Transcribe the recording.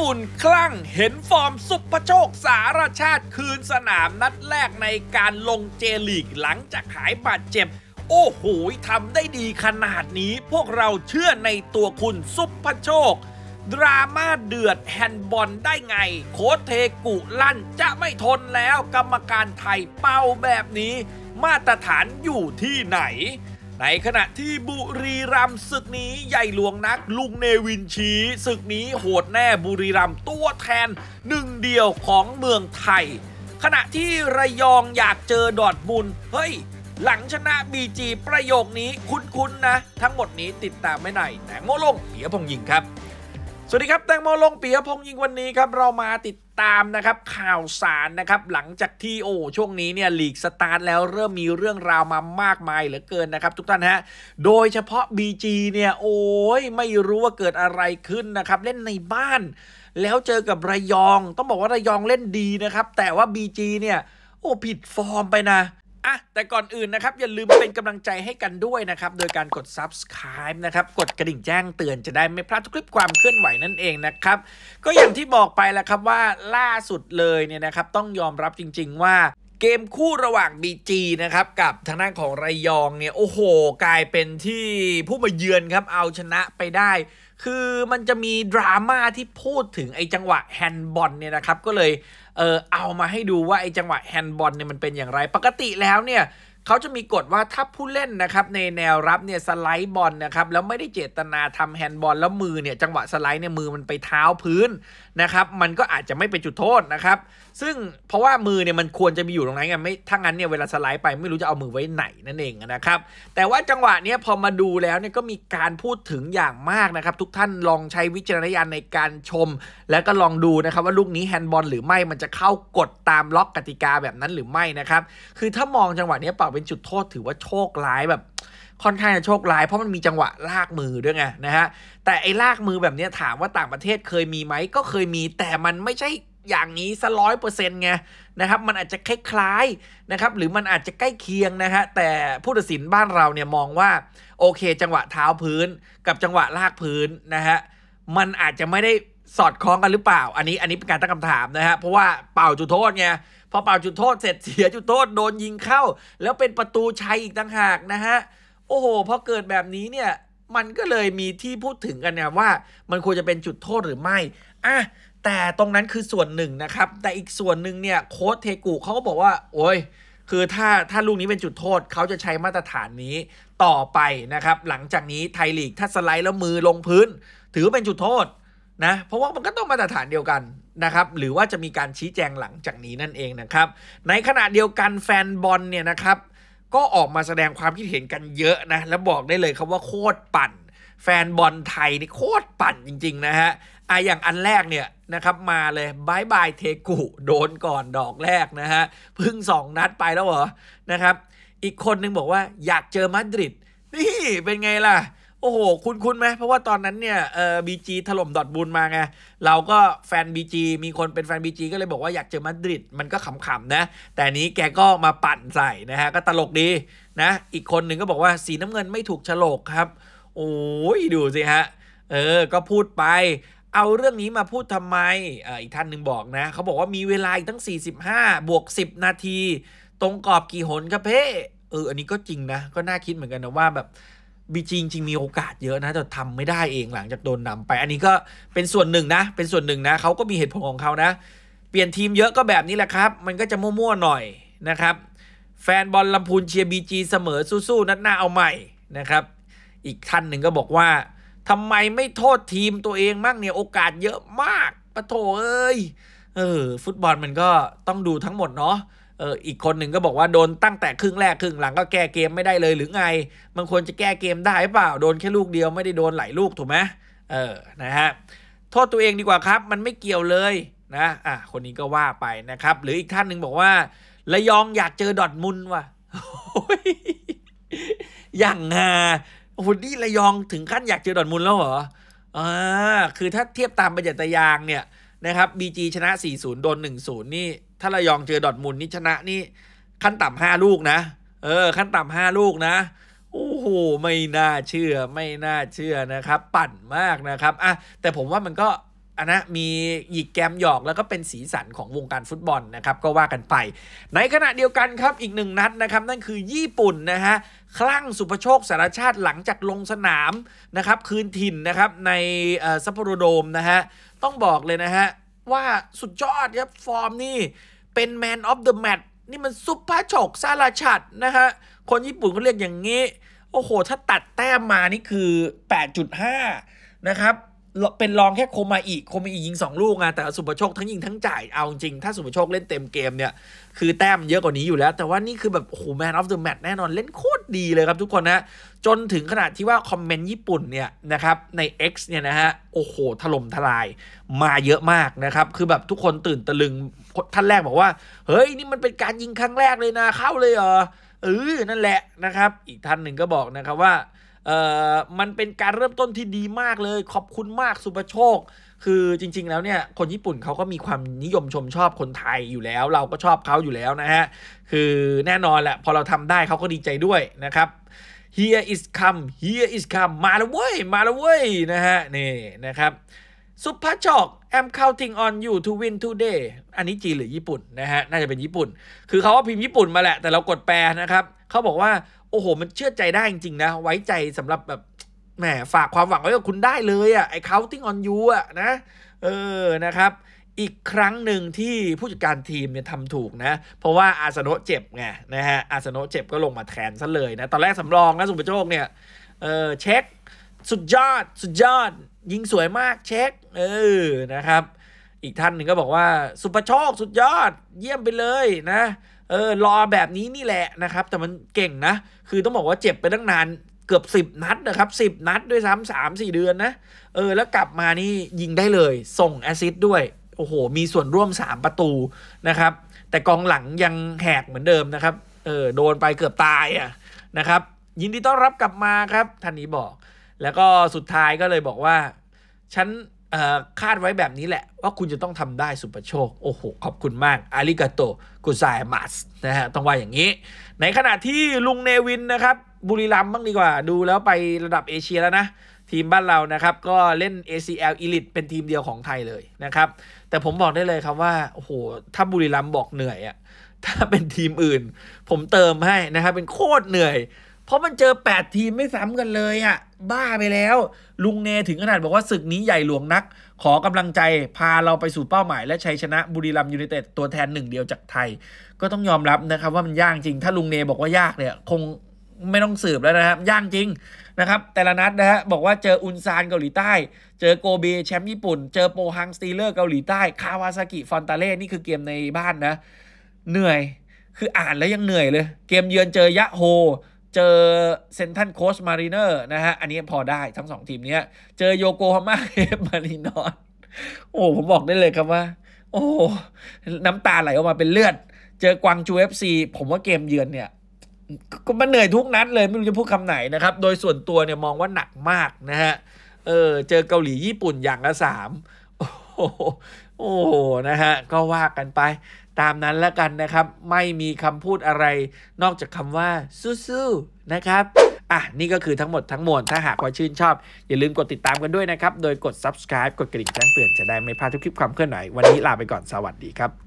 ปุ่นคลั่งเห็นฟอร์มสุพโชค สารชาติคืนสนามนัดแรกในการลงเจลีกหลังจากหายบาดเจ็บ โอ้โหทำได้ดีขนาดนี้พวกเราเชื่อในตัวคุณสุพโชค ดราม่าเดือดแฮนด์บอลได้ไง โค้ชเทกุลั่นจะไม่ทนแล้วกรรมการไทยเป่าแบบนี้ มาตรฐานอยู่ที่ไหนในขณะที่บุรีรัมศึกนี้ใหญ่หลวงนักลุงเนวินชีศึกนี้โหดแน่บุรีรัมตัวแทน หนึ่งเดียวของเมืองไทย ขณะที่ระยองอยากเจอดอดบุญ เฮ้ย หลังชนะบีจีประโยคนี้คุ้นๆนนะ ทั้งหมดนี้ติดตามไม่หนแต่งโมลงเหียพงยิงครับสวัสดีครับ แตงโมลงปียพงษ์ยิงวันนี้ครับ เรามาติดตามนะครับข่าวสารนะครับหลังจากที่โอ้ช่วงนี้เนี่ยลีกสตาร์ทแล้วเริ่มมีเรื่องราวมามากมายเหลือเกินนะครับ ทุกท่านฮะ โดยเฉพาะ BG เนี่ยโอ้ยไม่รู้ว่าเกิดอะไรขึ้นนะครับเล่นในบ้านแล้วเจอกับระยอง ต้องบอกว่าระยองเล่นดีนะครับแต่ว่า BG เนี่ยโอ้ผิดฟอร์มไปนะแต่ก่อนอื่นนะครับ อย่าลืมเป็นกำลังใจให้กันด้วยนะครับ โดยการกด subscribe นะครับ กดกระดิ่งแจ้งเตือนจะได้ไม่พลาดทุกคลิปความเคลื่อนไหวนั่นเองนะครับ ก็อย่างที่บอกไปแล้วครับว่าล่าสุดเลยเนี่ยนะครับ ต้องยอมรับจริง ๆ ว่าเกมคู่ระหว่างบีจีนะครับ กับทางด้านของระยองเนี่ยโอ้โห กลายเป็นที่ผู้มาเยือนครับเอาชนะไปได้ คือมันจะมีดราม่าที่พูดถึง ไอ้จังหวะแฮนด์บอลเนี่ยนะครับ ก็เลยเออเอามาให้ดูว่า ไอ้จังหวะแฮนด์บอลเนี่ยมันเป็นอย่างไร ปกติแล้วเนี่ยเขาจะมีกฎว่าถ้าผู้เล่นนะครับในแนวรับเนี่ยสไลด์บอลนะครับแล้วไม่ได้เจตนาทำแฮนด์บอลแล้วมือเนี่ยจังหวะสไลด์เนี่ยมือมันไปเท้าพื้นนะครับมันก็อาจจะไม่เป็นจุดโทษนะครับซึ่งเพราะว่ามือเนี่ยมันควรจะมีอยู่ตรงไหนไงไม่ถ้างั้นเนี่ยเวลาสไลด์ไปไม่รู้จะเอามือไว้ไหนนั่นเองนะครับแต่ว่าจังหวะเนี้ยพอมาดูแล้วเนี่ยก็มีการพูดถึงอย่างมากนะครับ ทุกท่านลองใช้วิจารณญาณในการชม แล้วก็ลองดูนะครับว่าลูกนี้แฮนด์บอลหรือไม่มันจะเข้ากฎตามล็อกกติกาแบบนั้นหรือไม่นะครับคือถ้ามองจังหวะนี้เป่าเป็นจุดโทษถือว่าโชคร้ายแบบค่อนข้างจะโชคร้ายเพราะมันมีจังหวะลากมือด้วยไงนะฮะแต่ไอ้ลากมือแบบนี้ถามว่าต่างประเทศเคยมีไหมก็เคยมีแต่มันไม่ใช่อย่างนี้ซะร้อยเปอร์เซ็นต์ไงนะครับมันอาจจะคล้ายๆนะครับหรือมันอาจจะใกล้เคียงนะฮะแต่ผู้ตัดสินบ้านเราเนี่ยมองว่าโอเคจังหวะเท้าพื้น กับจังหวะลากพื้นนะฮะมันอาจจะไม่ได้สอดคล้องกันหรือเปล่า อันนี้อันนี้เป็นการตั้งคำถามนะฮะ เพราะว่าเป่าจุดโทษไงพอเป่าจุดโทษเสร็จเสียจุดโทษโดนยิงเข้า แล้วเป็นประตูชัยอีกต่างหากนะฮะ โอ้โหพอเกิดแบบนี้เนี่ยมันก็เลยมีที่พูดถึงกันเนี่ยว่า มันควรจะเป็นจุดโทษหรือไม่อ่ะแต่ตรงนั้นคือส่วนหนึ่งนะครับ แต่อีกส่วนหนึ่งเนี่ยโค้ชเทกุเขาก็บอกว่า โอ้ยคือถ้าถ้าลูกนี้เป็นจุดโทษเขาจะใช้มาตรฐานนี้ต่อไปนะครับหลังจากนี้ไทยลีกถ้าสไลด์แล้วมือลงพื้น ถือเป็นจุดโทษนะเพราะว่ามันก็ต้องมาตรฐานเดียวกันนะครับหรือว่าจะมีการชี้แจงหลังจากนี้นั่นเองนะครับ ในขณะเดียวกันแฟนบอลเนี่ยนะครับ ก็ออกมาแสดงความคิดเห็นกันเยอะนะแล้วบอกได้เลยครับว่าโคตรปั่น แฟนบอลไทยนี่โคตรปั่นจริงๆนะฮะอ่ะอย่างอันแรกเนี่ยนะครับมาเลยบายบายเทกุ โดนก่อนดอกแรกนะฮะพึ่งสองนัดไปแล้วเหรอนะครับอีกคนนึงบอกว่าอยากเจอมาดริดนี่ เป็นไงล่ะโอ้โห คุ้นคุณไหม เพราะว่าตอนนั้นเนี่ย เออบีจีถล่มดอทบูลมาไง เราก็แฟนบีจีมีคนเป็นแฟนบีจีก็เลยบอกว่าอยากเจอมาดริด มันก็ขำ ๆ นะ แต่นี้แกก็มาปั่นใส่ นะฮะ ก็ตลกดีนะ อีกคนหนึ่งก็บอกว่าสีน้ำเงินไม่ถูกฉลกครับ โอ้ยดูสิฮะ เออ ก็พูดไป เอาเรื่องนี้มาพูดทำไมออีกท่านหนึ่งบอกนะ เขาบอกว่ามีเวลาอีกตั้ง 45บวก10 นาที ตรงกรอบกี่หนครับเพ่เออ อันนี้ก็จริงนะ ก็น่าคิดเหมือนกันนะว่าแบบบีจีจริงมีโอกาสเยอะนะแต่ทำไม่ได้เองหลังจากโดนนำไป อันนี้ก็เป็นส่วนหนึ่งนะ เป็นส่วนหนึ่งนะเขาก็มีเหตุผลของเขานะ เปลี่ยนทีมเยอะก็แบบนี้แหละครับมันก็จะมั่วๆหน่อยนะครับ แฟนบอลลำพูนเชียร์บีจีเสมอสู้ๆนัดหน้าเอาใหม่นะครับอีกท่านหนึ่งก็บอกว่าทำไมไม่โทษทีมตัวเองมั่งเนี่ยโอกาสเยอะมากปะโถเอ้ยเออฟุตบอลมันก็ต้องดูทั้งหมดเนาะเออ อีกคนหนึ่งก็บอกว่าโดนตั้งแต่ครึ่งแรกครึ่งหลังก็แก้เกมไม่ได้เลยหรือไง มันควรจะแก้เกมได้เปล่า โดนแค่ลูกเดียวไม่ได้โดนหลายลูกถูกไหม เออ นะฮะ โทษตัวเองดีกว่าครับ มันไม่เกี่ยวเลยนะ อ่ะ คนนี้ก็ว่าไปนะครับ หรืออีกท่านหนึ่งบอกว่าระยองอยากเจอดอทมุนว่ะอย่างฮาโอ้โหนี่ระยองถึงขั้นอยากเจอดอทมุนแล้วเหรออ่าคือถ้าเทียบตามบรรยากาศยางเนี่ยนะครับบีจีชนะ4-0โดน1-0นี่ถ้าระยอง เจอดอทมุลนี่ชนะนี่ขั้นต่ำห้าลูกนะเออขั้นต่ำห้าลูกนะ โอ้โห ไม่น่าเชื่อไม่น่าเชื่อนะครับ ปั่นมากนะครับอ่ะแต่ผมว่ามันก็อันนะมีหยิกแกมหยอกแล้วก็เป็นสีสันของวงการฟุตบอลนะครับ ก็ว่ากันไป ในขณะเดียวกันครับอีกหนึ่งนัดนะครับนั่นคือญี่ปุ่นนะฮะคลั่ง สุภโชคสารชาติหลังจากลงสนามนะครับ คืนถิ่นนะครับ ในซัปโปโรโดมนะฮะต้องบอกเลยนะฮะว่าสุดยอดครับฟอร์มนี่เป็นแมนออฟเดอะแมตนี่มันซุปเปอร์โฉกซาลาชัด นะฮะคน ญี่ปุ่นเขาเรียกอย่างนี้ โอ้โห ถ้าตัดแต้ม มา นี่คือ 8.5 นะครับเป็นรองแค่โคมาอีโคมาอียิงสองลูกไงแต่สุปโชค ทั้งยิงทั้งจ่ายเอาจริง ถ้าสุปโชคเล่นเต็มเกมเนี่ยคือแต้มเยอะกว่านี้อยู่แล้ว แต่ว่านี่คือแบบโอ้โหแมนออฟเดอะแมตช์แน่นอนเล่นโคตรดีเลยครับทุกคนนะ จนถึงขนาดที่ว่าคอมเมนต์ญี่ปุ่นเนี่ยนะครับใน X เนี่ยนะฮะ โอ้โหถล่มทลายมาเยอะมากนะครับ คือแบบทุกคนตื่นตะลึงท่านแรกบอกว่า เฮ้ยนี่มันเป็นการยิงครั้งแรกเลยนะ เข้าเลยเหรอเออนั่นแหละนะครับอีกท่านหนึ่งก็บอกนะครับว่าเอ่อ มันเป็นการเริ่มต้นที่ดีมากเลย ขอบคุณมาก สุประโชค คือจริงๆ แล้วเนี่ย คนญี่ปุ่นเขาก็มีความนิยมชมชอบคนไทยอยู่แล้ว เราก็ชอบเขาอยู่แล้วนะฮะ คือแน่นอนแหละ พอเราทำได้เขาก็ดีใจด้วยนะครับ here is come here is come มาแล้วเว้ยมาแล้วเว้ยนะฮะ นี่นะครับ สุภาพชอก I'm counting on you to win today อันนี้จีนหรือญี่ปุ่นนะฮะ น่าจะเป็นญี่ปุ่น คือเขาว่าพิมพ์ญี่ปุ่นมาแหละ แต่เรากดแปลนะครับเขาบอกว่า โอ้โห มันเชื่อใจได้จริงๆนะไว้ใจสำหรับแบบแหมฝากความหวังไว้กับคุณได้เลยอะ่ะไอ้เขาติ้งออนยูอ่ะนะเออนะครับ อีกครั้งหนึ่งที่ผู้จัดการทีมเนี่ยทำถูกนะ เพราะว่าอาสนะเจ็บไงนะฮะอาสนะเจ็บก็ลงมาแทนซะเลยนะ ตอนแรกสำรองนะสุปโชคเนี่ยเออเช็ค สุดยอด สุดยอด ยิงสวยมากเช็ค เออนะครับ อีกท่านหนึ่งก็บอกว่าสุปโชค สุดยอดเยี่ยมไปเลยนะเออรอแบบนี้นี่แหละนะครับแต่มันเก่งนะ คือต้องบอกว่าเจ็บไปตั้งนาน เกือบสิบนัดนะครับสิบนัดด้วยซ้ำสามสี่เดือนนะเออ แล้วกลับมานี่ยิงได้เลย ส่งแอซิดด้วย โอ้โห มีส่วนร่วมสามประตูนะครับ แต่กองหลังยังแหกเหมือนเดิมนะครับเออโดนไปเกือบตายอ่ะนะครับ ยินดีต้อนรับกลับมาครับท่านนี้บอก แล้วก็สุดท้ายก็เลยบอกว่าฉันคาดไว้แบบนี้แหละว่าคุณจะต้องทำได้สุประโชค โอ้โห ขอบคุณมากอาริกาโตกุซายมัสนะฮะต้องว่าอย่างนี้ ในขณะที่ลุงเนวินนะครับ บุรีรัมย์บ้างดีกว่า ดูแล้วไประดับเอเชียแล้วนะ ทีมบ้านเรานะครับ ก็เล่น ACL Elite เป็นทีมเดียวของไทยเลยนะครับ แต่ผมบอกได้เลยครับว่าโอ้โหถ้าบุรีรัมย์บอกเหนื่อยอะถ้าเป็นทีมอื่น ผมเติมให้นะครับเป็นโคตรเหนื่อยเพราะมันเจอ 8 ทีม ไม่ซ้ำกันเลยอะ่ะบ้าไปแล้วลุงเนถึงขนาด บอกว่า ศึกนี้ใหญ่หลวงนัก ขอกำลังใจพาเราไปสู่เป้าหมาย และชัยชนะบุรีรัมยูไนเต็ดตัวแทนหนึ่งเดียวจากไทย ก็ต้องยอมรับนะครับ ว่ามันยากจริง ถ้าลุงเนบอกว่ายากเนี่ยคงไม่ต้องสืบแล้วนะครับยากจริง นะครับ แต่ละนัดนะฮะบอกว่าเจออุนซานเกาหลีใต้เจอโกเบแชมป์ญี่ปุ่น เจอโปฮังสตีเลอร์เกาหลีใต้คาวาซากิฟอนตาเล่นี่คือเกมในบ้านนะเหนื่อยคืออ่านแล้วยังเหนื่อยเลย เกมเยือนเจอยะโฮเจอเซนทันโคสมารีเนอร์นะฮะอันนี้พอได้ทั้งสองทีมเนี้ยเจอโยโกฮาม่าเอฟมารีนอนโอ้ผมบอกได้เลยครับว่า โอ้น้ำตาไหลออกมาเป็นเลือด เจอกวางจูเอฟซีผมว่าเกมเยือนเนี่ยก็มันเหนื่อยทุกนัดเลยไม่รู้จะพูดคำไหนนะครับ โดยส่วนตัวเนี่ยมองว่าหนักมากนะฮะเออเจอเกาหลีญี่ปุ่นอย่างละสามโอ้โหนะฮะก็ว่ากันไปตามนั้นแล้วกันนะครับ ไม่มีคำพูดอะไร นอกจากคำว่าสู้ๆนะครับ อ่ะ นี่ก็คือทั้งหมดทั้งมวลถ้าหากว่าชื่นชอบ อย่าลืมกดติดตามกันด้วยนะครับ โดยกด subscribe กดกระดิ่งแจ้งเตือนจะได้ไม่พลาดทุกคลิปความเคลื่อนไหววันนี้ลาไปก่อนสวัสดีครับ